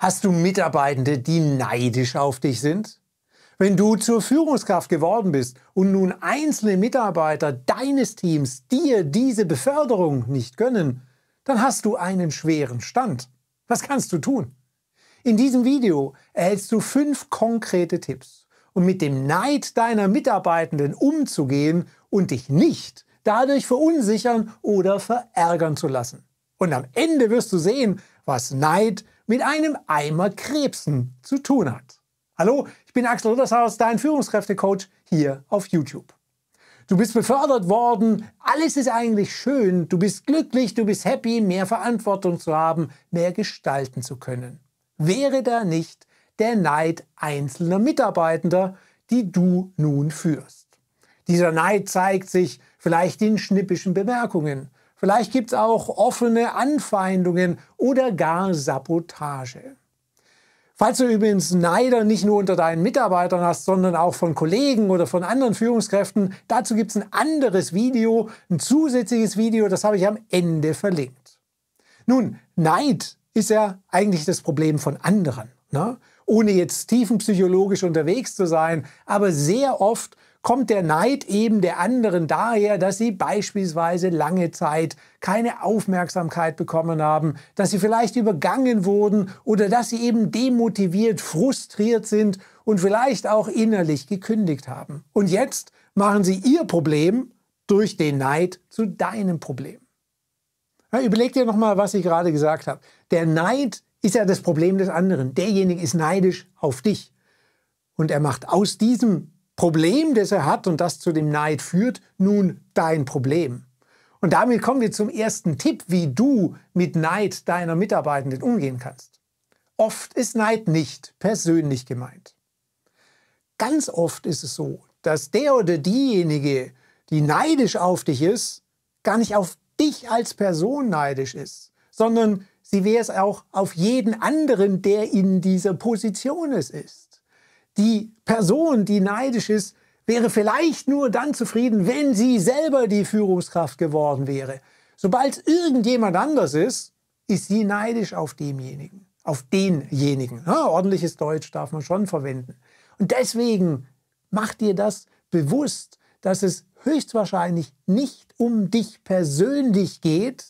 Hast du Mitarbeitende, die neidisch auf dich sind? Wenn du zur Führungskraft geworden bist und nun einzelne Mitarbeiter deines Teams dir diese Beförderung nicht gönnen, dann hast du einen schweren Stand. Was kannst du tun? In diesem Video erhältst du fünf konkrete Tipps, um mit dem Neid deiner Mitarbeitenden umzugehen und dich nicht dadurch verunsichern oder verärgern zu lassen. Und am Ende wirst du sehen, was Neid mit einem Eimer Krebsen zu tun hat. Hallo, ich bin Axel Rittershaus, dein Führungskräftecoach hier auf YouTube. Du bist befördert worden, alles ist eigentlich schön, du bist glücklich, du bist happy, mehr Verantwortung zu haben, mehr gestalten zu können. Wäre da nicht der Neid einzelner Mitarbeitender, die du nun führst. Dieser Neid zeigt sich vielleicht in schnippischen Bemerkungen, Vielleicht gibt es auch offene Anfeindungen oder gar Sabotage. Falls du übrigens Neider nicht nur unter deinen Mitarbeitern hast, sondern auch von Kollegen oder von anderen Führungskräften, dazu gibt es ein anderes Video, ein zusätzliches Video, das habe ich am Ende verlinkt. Nun, Neid ist ja eigentlich das Problem von anderen. Ne? Ohne jetzt tiefenpsychologisch unterwegs zu sein, aber sehr oft kommt der Neid eben der anderen daher, dass sie beispielsweise lange Zeit keine Aufmerksamkeit bekommen haben, dass sie vielleicht übergangen wurden oder dass sie eben demotiviert, frustriert sind und vielleicht auch innerlich gekündigt haben. Und jetzt machen sie ihr Problem durch den Neid zu deinem Problem. Ja, überleg dir nochmal, was ich gerade gesagt habe. Der Neid ist ja das Problem des anderen. Derjenige ist neidisch auf dich. Und er macht aus diesem Problem, das er hat und das zu dem Neid führt, nun dein Problem. Und damit kommen wir zum ersten Tipp, wie du mit Neid deiner Mitarbeitenden umgehen kannst. Oft ist Neid nicht persönlich gemeint. Ganz oft ist es so, dass der oder diejenige, die neidisch auf dich ist, gar nicht auf dich als Person neidisch ist, sondern sie wäre es auch auf jeden anderen, der in dieser Position es ist die Person, die neidisch ist, wäre vielleicht nur dann zufrieden, wenn sie selber die Führungskraft geworden wäre. Sobald irgendjemand anders ist, ist sie neidisch auf demjenigen, auf denjenigen. Ja, ordentliches Deutsch darf man schon verwenden. Und deswegen mach dir das bewusst, dass es höchstwahrscheinlich nicht um dich persönlich geht,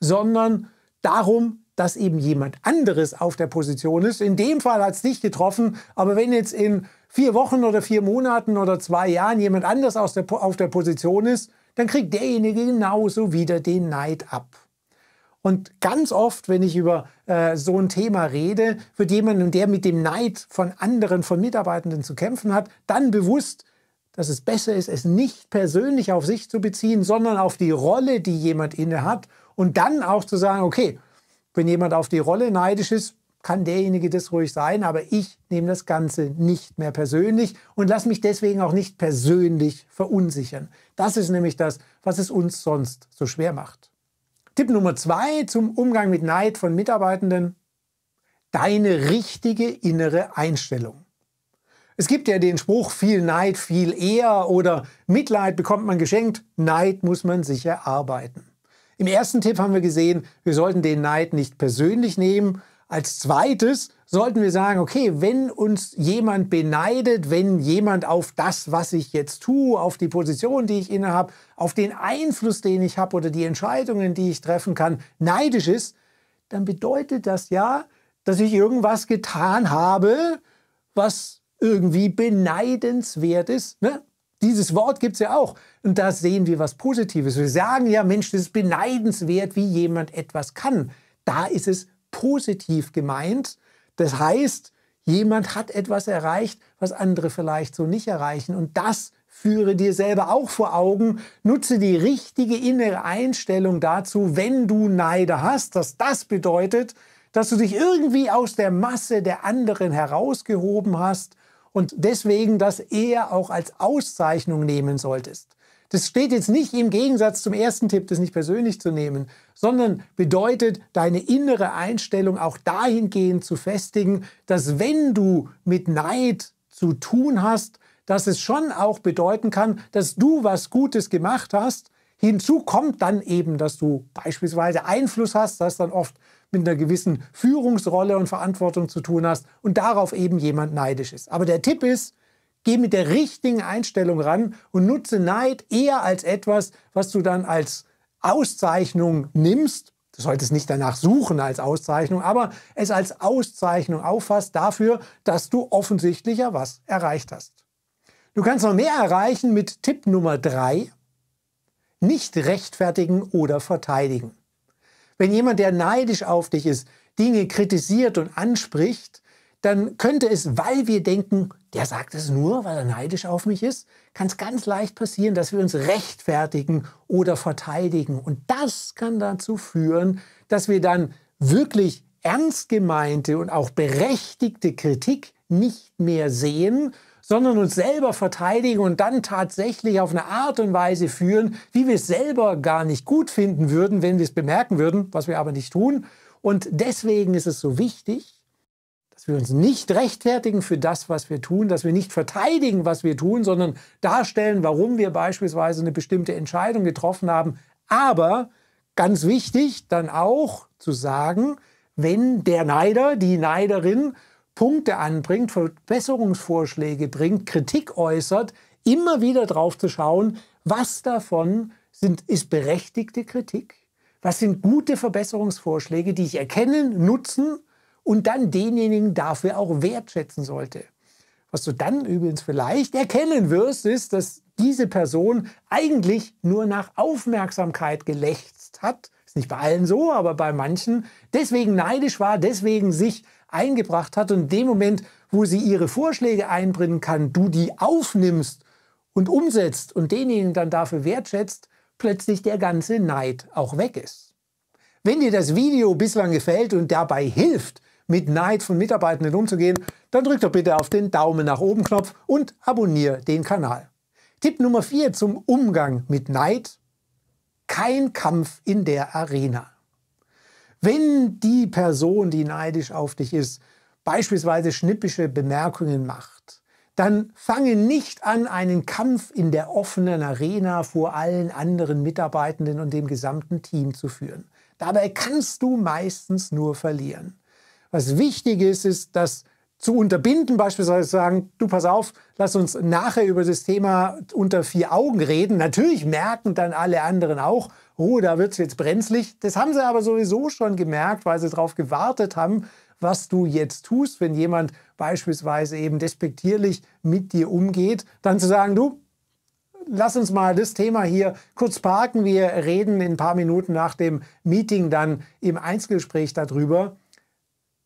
sondern darum, dass eben jemand anderes auf der Position ist. In dem Fall hat es dich getroffen, aber wenn jetzt in vier Wochen oder vier Monaten oder zwei Jahren jemand anders aus der, auf der Position ist, dann kriegt derjenige genauso wieder den Neid ab. Und ganz oft, wenn ich über äh, so ein Thema rede, wird jemandem, der mit dem Neid von anderen, von Mitarbeitenden zu kämpfen hat, dann bewusst, dass es besser ist, es nicht persönlich auf sich zu beziehen, sondern auf die Rolle, die jemand inne hat und dann auch zu sagen, okay, wenn jemand auf die Rolle neidisch ist, kann derjenige das ruhig sein, aber ich nehme das Ganze nicht mehr persönlich und lasse mich deswegen auch nicht persönlich verunsichern. Das ist nämlich das, was es uns sonst so schwer macht. Tipp Nummer zwei zum Umgang mit Neid von Mitarbeitenden. Deine richtige innere Einstellung. Es gibt ja den Spruch, viel Neid, viel eher oder Mitleid bekommt man geschenkt, Neid muss man sich erarbeiten. Im ersten Tipp haben wir gesehen, wir sollten den Neid nicht persönlich nehmen. Als zweites sollten wir sagen, okay, wenn uns jemand beneidet, wenn jemand auf das, was ich jetzt tue, auf die Position, die ich innehabe, auf den Einfluss, den ich habe oder die Entscheidungen, die ich treffen kann, neidisch ist, dann bedeutet das ja, dass ich irgendwas getan habe, was irgendwie beneidenswert ist. Ne? Dieses Wort gibt es ja auch. Und da sehen wir was Positives. Wir sagen ja, Mensch, das ist beneidenswert, wie jemand etwas kann. Da ist es positiv gemeint. Das heißt, jemand hat etwas erreicht, was andere vielleicht so nicht erreichen. Und das führe dir selber auch vor Augen. Nutze die richtige innere Einstellung dazu, wenn du Neide hast, dass das bedeutet, dass du dich irgendwie aus der Masse der anderen herausgehoben hast und deswegen das eher auch als Auszeichnung nehmen solltest. Das steht jetzt nicht im Gegensatz zum ersten Tipp, das nicht persönlich zu nehmen, sondern bedeutet, deine innere Einstellung auch dahingehend zu festigen, dass wenn du mit Neid zu tun hast, dass es schon auch bedeuten kann, dass du was Gutes gemacht hast Hinzu kommt dann eben, dass du beispielsweise Einfluss hast, das dann oft mit einer gewissen Führungsrolle und Verantwortung zu tun hast und darauf eben jemand neidisch ist. Aber der Tipp ist, geh mit der richtigen Einstellung ran und nutze Neid eher als etwas, was du dann als Auszeichnung nimmst. Du solltest nicht danach suchen als Auszeichnung, aber es als Auszeichnung auffasst dafür, dass du offensichtlicher was erreicht hast. Du kannst noch mehr erreichen mit Tipp Nummer 3 nicht rechtfertigen oder verteidigen. Wenn jemand, der neidisch auf dich ist, Dinge kritisiert und anspricht, dann könnte es, weil wir denken, der sagt es nur, weil er neidisch auf mich ist, kann es ganz leicht passieren, dass wir uns rechtfertigen oder verteidigen. Und das kann dazu führen, dass wir dann wirklich ernst gemeinte und auch berechtigte Kritik nicht mehr sehen, sondern uns selber verteidigen und dann tatsächlich auf eine Art und Weise führen, wie wir es selber gar nicht gut finden würden, wenn wir es bemerken würden, was wir aber nicht tun. Und deswegen ist es so wichtig, dass wir uns nicht rechtfertigen für das, was wir tun, dass wir nicht verteidigen, was wir tun, sondern darstellen, warum wir beispielsweise eine bestimmte Entscheidung getroffen haben. Aber ganz wichtig dann auch zu sagen, wenn der Neider, die Neiderin Punkte anbringt, Verbesserungsvorschläge bringt, Kritik äußert, immer wieder drauf zu schauen, was davon sind, ist berechtigte Kritik, was sind gute Verbesserungsvorschläge, die ich erkennen, nutzen und dann denjenigen dafür auch wertschätzen sollte. Was du dann übrigens vielleicht erkennen wirst, ist, dass diese Person eigentlich nur nach Aufmerksamkeit gelächzt hat. Ist nicht bei allen so, aber bei manchen. Deswegen neidisch war, deswegen sich eingebracht hat. Und in dem Moment, wo sie ihre Vorschläge einbringen kann, du die aufnimmst und umsetzt und denjenigen dann dafür wertschätzt, plötzlich der ganze Neid auch weg ist. Wenn dir das Video bislang gefällt und dabei hilft, mit Neid von Mitarbeitenden umzugehen, dann drück doch bitte auf den Daumen nach oben Knopf und abonniere den Kanal. Tipp Nummer 4 zum Umgang mit Neid. Kein Kampf in der Arena. Wenn die Person, die neidisch auf dich ist, beispielsweise schnippische Bemerkungen macht, dann fange nicht an, einen Kampf in der offenen Arena vor allen anderen Mitarbeitenden und dem gesamten Team zu führen. Dabei kannst du meistens nur verlieren. Was wichtig ist, ist, dass zu unterbinden, beispielsweise sagen, du pass auf, lass uns nachher über das Thema unter vier Augen reden. Natürlich merken dann alle anderen auch, oh, da wird es jetzt brenzlig. Das haben sie aber sowieso schon gemerkt, weil sie darauf gewartet haben, was du jetzt tust, wenn jemand beispielsweise eben despektierlich mit dir umgeht, dann zu sagen, du, lass uns mal das Thema hier kurz parken. Wir reden in ein paar Minuten nach dem Meeting dann im Einzelgespräch darüber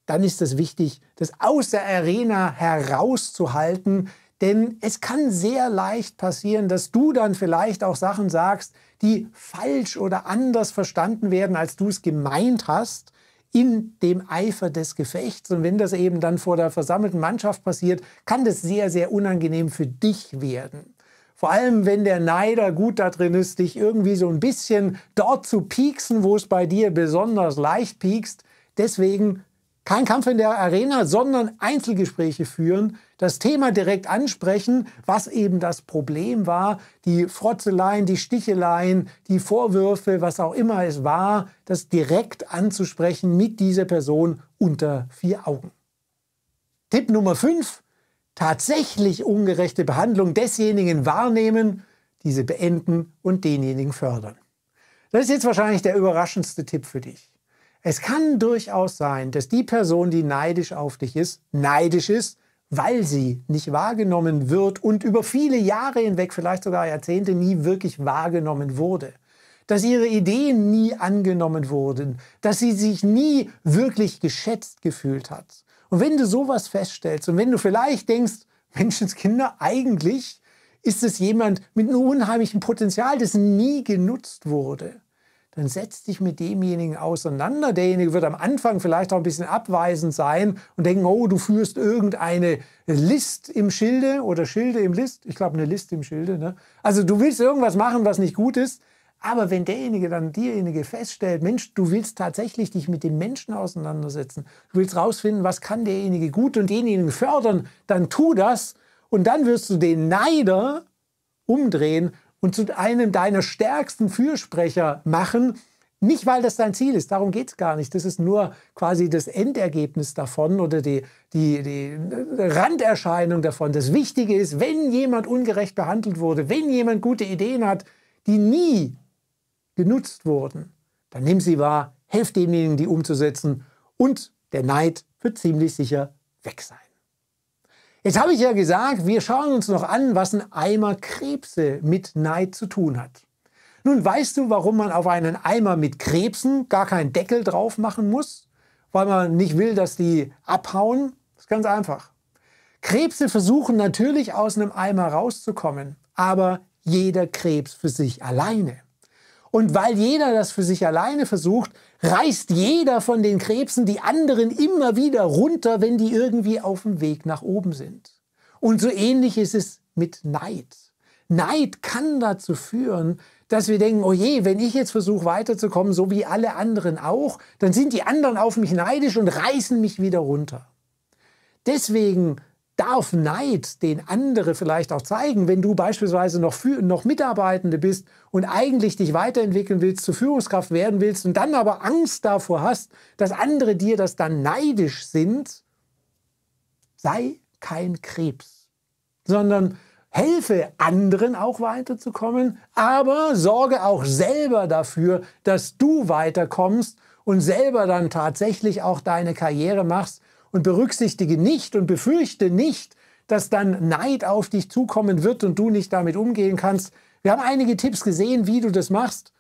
dann ist es wichtig, das aus der Arena herauszuhalten. Denn es kann sehr leicht passieren, dass du dann vielleicht auch Sachen sagst, die falsch oder anders verstanden werden, als du es gemeint hast, in dem Eifer des Gefechts. Und wenn das eben dann vor der versammelten Mannschaft passiert, kann das sehr, sehr unangenehm für dich werden. Vor allem, wenn der Neider gut da drin ist, dich irgendwie so ein bisschen dort zu pieksen, wo es bei dir besonders leicht piekst. Deswegen kein Kampf in der Arena, sondern Einzelgespräche führen, das Thema direkt ansprechen, was eben das Problem war, die Frotzeleien, die Sticheleien, die Vorwürfe, was auch immer es war, das direkt anzusprechen mit dieser Person unter vier Augen. Tipp Nummer fünf: Tatsächlich ungerechte Behandlung desjenigen wahrnehmen, diese beenden und denjenigen fördern. Das ist jetzt wahrscheinlich der überraschendste Tipp für dich. Es kann durchaus sein, dass die Person, die neidisch auf dich ist, neidisch ist, weil sie nicht wahrgenommen wird und über viele Jahre hinweg, vielleicht sogar Jahrzehnte, nie wirklich wahrgenommen wurde. Dass ihre Ideen nie angenommen wurden, dass sie sich nie wirklich geschätzt gefühlt hat. Und wenn du sowas feststellst und wenn du vielleicht denkst, Menschenskinder, eigentlich ist es jemand mit einem unheimlichen Potenzial, das nie genutzt wurde, dann setz dich mit demjenigen auseinander. Derjenige wird am Anfang vielleicht auch ein bisschen abweisend sein und denken, oh, du führst irgendeine List im Schilde oder Schilde im List. Ich glaube, eine List im Schilde. Ne? Also du willst irgendwas machen, was nicht gut ist. Aber wenn derjenige dann derjenige feststellt, Mensch, du willst tatsächlich dich mit dem Menschen auseinandersetzen, du willst rausfinden, was kann derjenige gut und denjenigen fördern, dann tu das und dann wirst du den Neider umdrehen und zu einem deiner stärksten Fürsprecher machen, nicht, weil das dein Ziel ist, darum geht es gar nicht. Das ist nur quasi das Endergebnis davon oder die, die, die Randerscheinung davon. Das Wichtige ist, wenn jemand ungerecht behandelt wurde, wenn jemand gute Ideen hat, die nie genutzt wurden, dann nimm sie wahr, helf demjenigen, die umzusetzen und der Neid wird ziemlich sicher weg sein. Jetzt habe ich ja gesagt, wir schauen uns noch an, was ein Eimer Krebse mit Neid zu tun hat. Nun weißt du, warum man auf einen Eimer mit Krebsen gar keinen Deckel drauf machen muss? Weil man nicht will, dass die abhauen? Das ist ganz einfach. Krebse versuchen natürlich aus einem Eimer rauszukommen, aber jeder Krebs für sich alleine. Und weil jeder das für sich alleine versucht, reißt jeder von den Krebsen die anderen immer wieder runter, wenn die irgendwie auf dem Weg nach oben sind. Und so ähnlich ist es mit Neid. Neid kann dazu führen, dass wir denken, oh je, wenn ich jetzt versuche weiterzukommen, so wie alle anderen auch, dann sind die anderen auf mich neidisch und reißen mich wieder runter. Deswegen darf Neid, den andere vielleicht auch zeigen, wenn du beispielsweise noch, für, noch Mitarbeitende bist und eigentlich dich weiterentwickeln willst, zur Führungskraft werden willst und dann aber Angst davor hast, dass andere dir das dann neidisch sind, sei kein Krebs, sondern helfe anderen auch weiterzukommen, aber sorge auch selber dafür, dass du weiterkommst und selber dann tatsächlich auch deine Karriere machst und berücksichtige nicht und befürchte nicht, dass dann Neid auf dich zukommen wird und du nicht damit umgehen kannst. Wir haben einige Tipps gesehen, wie du das machst.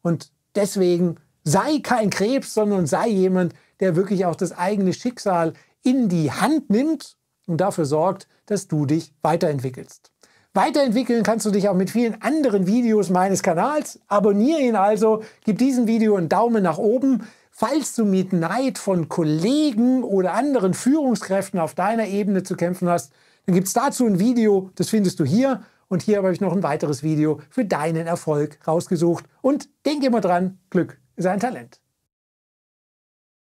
Und deswegen sei kein Krebs, sondern sei jemand, der wirklich auch das eigene Schicksal in die Hand nimmt und dafür sorgt, dass du dich weiterentwickelst. Weiterentwickeln kannst du dich auch mit vielen anderen Videos meines Kanals. Abonniere ihn also, gib diesem Video einen Daumen nach oben. Falls du mit Neid von Kollegen oder anderen Führungskräften auf deiner Ebene zu kämpfen hast, dann gibt es dazu ein Video, das findest du hier. Und hier habe ich noch ein weiteres Video für deinen Erfolg rausgesucht. Und denk immer dran, Glück ist ein Talent.